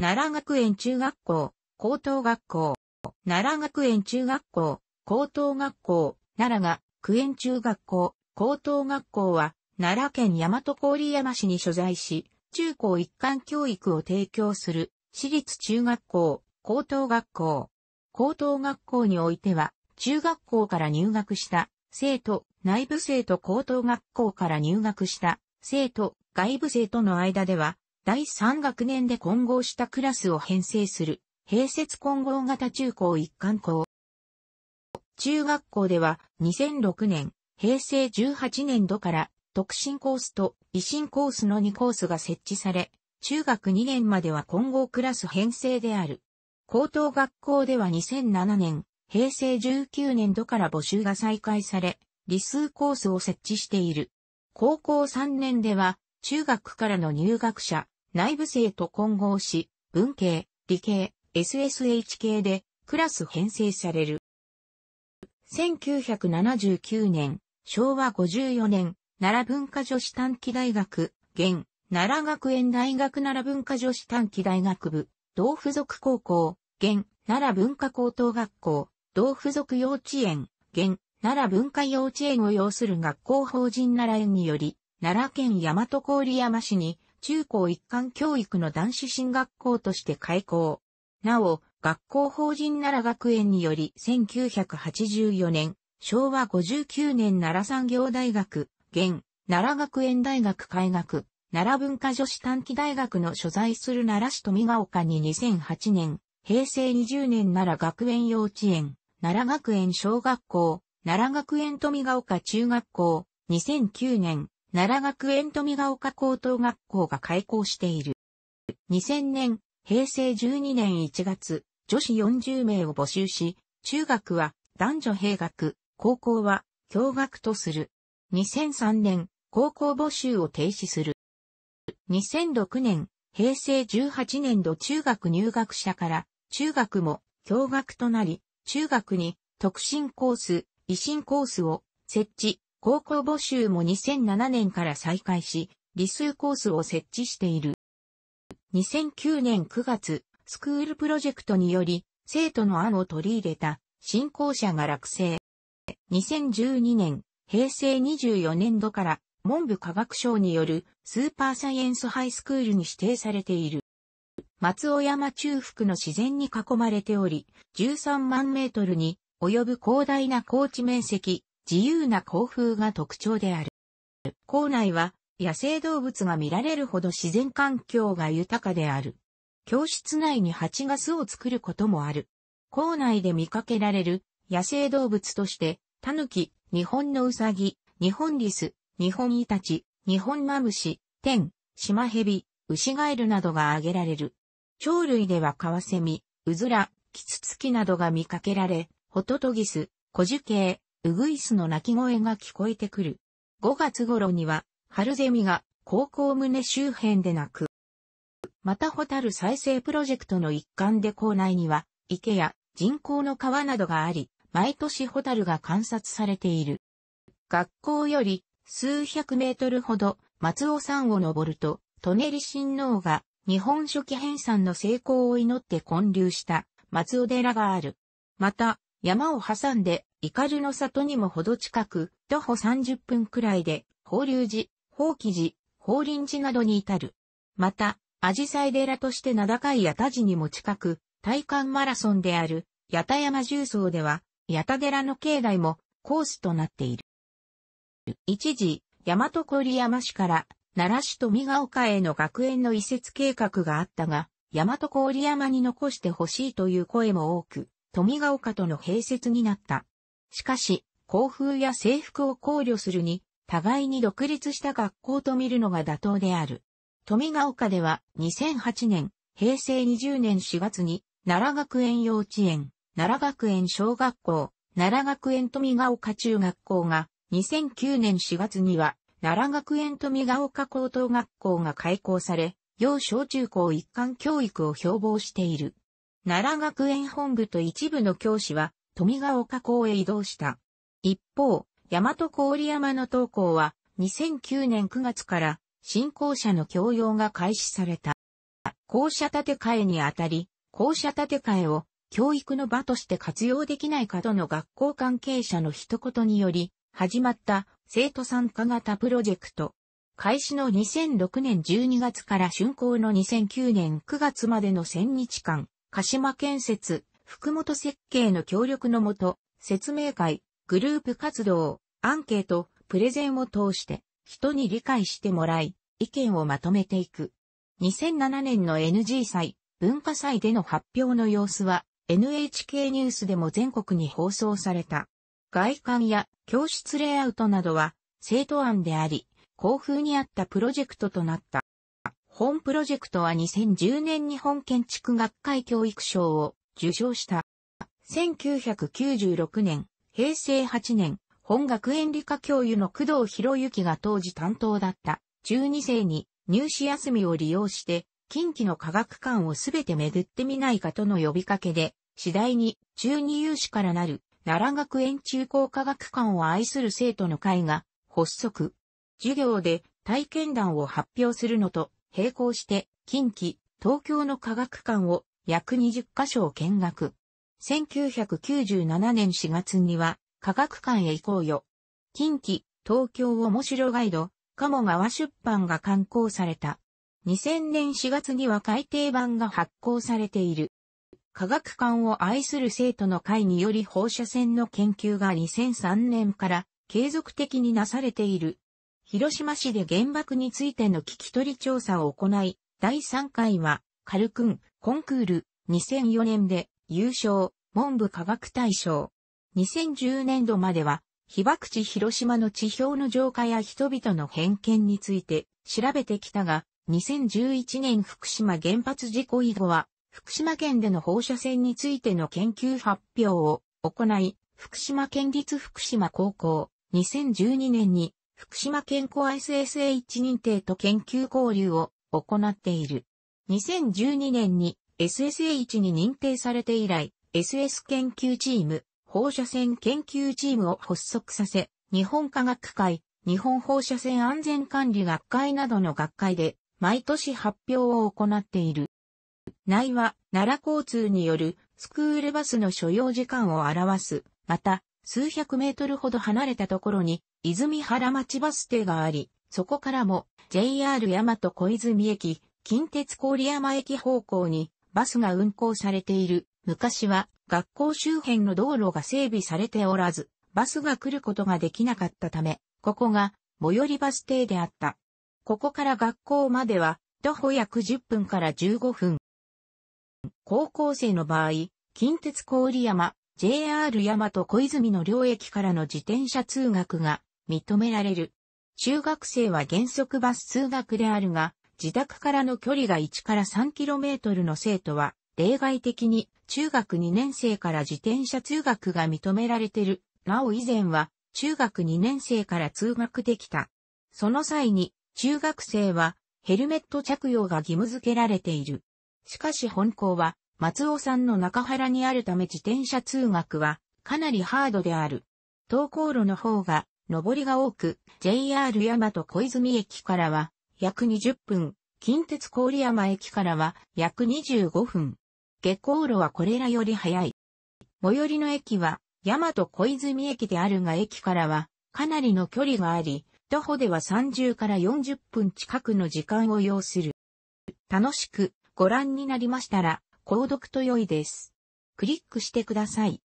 奈良学園中学校、高等学校、奈良学園中学校、高等学校、奈良学園中学校、高等学校は、奈良県大和郡山市に所在し、中高一貫教育を提供する、私立中学校、高等学校。高等学校においては、中学校から入学した生徒、内部生と高等学校から入学した生徒、外部生との間では、第3学年で混合したクラスを編成する、併設混合型中高一貫校。中学校では2006年、平成18年度から特進コースと維新コースの2コースが設置され、中学2年までは混合クラス編成である。高等学校では2007年、平成19年度から募集が再開され、理数コースを設置している。高校3年では、中学からの入学者、内部生と混合し、文系、理系、SSH 系でクラス編成される。1979年、昭和54年、奈良文化女子短期大学、現、奈良学園大学奈良文化女子短期大学部、同附属高校、現、奈良文化高等学校、同附属幼稚園、現、奈良文化幼稚園を要する学校法人奈良園により、奈良県大和郡山市に中高一貫教育の男子進学校として開校。なお、学校法人奈良学園により1984年、昭和59年奈良産業大学、現、奈良学園大学開学、奈良文化女子短期大学の所在する奈良市富ヶ丘に2008年、平成20年奈良学園幼稚園、奈良学園小学校、奈良学園富ヶ丘中学校、2009年、奈良学園富ヶ丘高等学校が開校している。2000年、平成12年1月、女子40名を募集し、中学は男女併学、高校は共学とする。2003年、高校募集を停止する。2006年、平成18年度中学入学者から、中学も共学となり、中学に特進コース、維新コースを設置、高校募集も2007年から再開し、理数コースを設置している。2009年9月、スクールプロジェクトにより、生徒の案を取り入れた、新校舎が落成。2012年、平成24年度から、文部科学省によるスーパーサイエンスハイスクールに指定されている。松尾山中腹の自然に囲まれており、13万メートルに及ぶ広大な高地面積、自由な校風が特徴である。校内は野生動物が見られるほど自然環境が豊かである。教室内に蜂が巣を作ることもある。校内で見かけられる野生動物として、タヌキ、日本のウサギ、日本リス、日本イタチ、日本マムシ、テン、シマヘビ、ウシガエルなどが挙げられる。鳥類ではカワセミ、ウズラ、キツツキなどが見かけられ、ホトトギス、コジュケイ、ウグイスの鳴き声が聞こえてくる。5月頃には、春ゼミが高校棟周辺で鳴く。またホタル再生プロジェクトの一環で校内には、池や人工の川などがあり、毎年ホタルが観察されている。学校より数百メートルほど松尾山を登ると、トネリ親王が日本初期編纂の成功を祈って建立した松尾寺がある。また、山を挟んでイカルの里にもほど近く、徒歩30分くらいで、法隆寺、法規寺、法輪寺などに至る。また、アジサイ寺として名高い八田寺にも近く、体感マラソンである、八田山重曹では、八田寺の境内もコースとなっている。一時、大和郡山市から奈良市富ヶ丘への学園の移設計画があったが、大和郡山に残してほしいという声も多く、富ヶ丘との併設になった。しかし、校風や制服を考慮するに、互いに独立した学校と見るのが妥当である。富ヶ丘では2008年、平成20年4月に、奈良学園幼稚園、奈良学園小学校、奈良学園富ヶ丘中学校が、2009年4月には、奈良学園富ヶ丘高等学校が開校され、幼小中高一貫教育を標榜している。奈良学園本部と一部の教師は、富ヶ丘港へ移動した。一方、大和郡山の東港は2009年9月から新校舎の教用が開始された。校舎建て替えにあたり、校舎建て替えを教育の場として活用できないかとの学校関係者の一言により、始まった生徒参加型プロジェクト。開始の2006年12月から竣工の2009年9月までの1000日間、鹿島建設福本設計の協力のもと、説明会、グループ活動、アンケート、プレゼンを通して、人に理解してもらい、意見をまとめていく。2007年の NG 祭、文化祭での発表の様子は、NHK ニュースでも全国に放送された。外観や教室レイアウトなどは、生徒案であり、校風に合ったプロジェクトとなった。本プロジェクトは2010年日本建築学会教育賞を受賞した。1996年、平成8年、本学園理科教諭の工藤博之が当時担当だった中2世に入試休みを利用して近畿の科学館をすべて巡ってみないかとの呼びかけで次第に中2有志からなる奈良学園中高科学館を愛する生徒の会が発足。授業で体験談を発表するのと並行して近畿、東京の科学館を約20カ所を見学。1997年4月には、科学館へ行こうよ。近畿、東京面白ガイド、鴨川出版が刊行された。2000年4月には改訂版が発行されている。科学館を愛する生徒の会により放射線の研究が2003年から継続的になされている。広島市で原爆についての聞き取り調査を行い、第3回は、軽くん、コンクール、2004年で優勝、文部科学大賞。2010年度までは、被爆地広島の地表の浄化や人々の偏見について調べてきたが、2011年福島原発事故以後は、福島県での放射線についての研究発表を行い、福島県立福島高校、2012年に福島健康 s s h 認定と研究交流を行っている。2012年に SSH に認定されて以来、SS 研究チーム、放射線研究チームを発足させ、日本科学会、日本放射線安全管理学会などの学会で、毎年発表を行っている。内は、奈良交通によるスクールバスの所要時間を表す。また、数百メートルほど離れたところに、泉原町バス停があり、そこからも JR 大和小泉駅、近鉄郡山駅方向にバスが運行されている。昔は学校周辺の道路が整備されておらず、バスが来ることができなかったため、ここが最寄りバス停であった。ここから学校までは徒歩約10分から15分。高校生の場合、近鉄郡山、JR 大和小泉の両駅からの自転車通学が認められる。中学生は原則バス通学であるが、自宅からの距離が1から 3km の生徒は、例外的に中学2年生から自転車通学が認められてる。なお以前は中学2年生から通学できた。その際に中学生はヘルメット着用が義務付けられている。しかし本校は松尾さんの中原にあるため自転車通学はかなりハードである。登校路の方が上りが多く、JR 山と小泉駅からは約20分、近鉄郡山駅からは約25分。下校路はこれらより早い。最寄りの駅は、大和小泉駅であるが駅からは、かなりの距離があり、徒歩では30から40分近くの時間を要する。楽しくご覧になりましたら、購読と良いです。クリックしてください。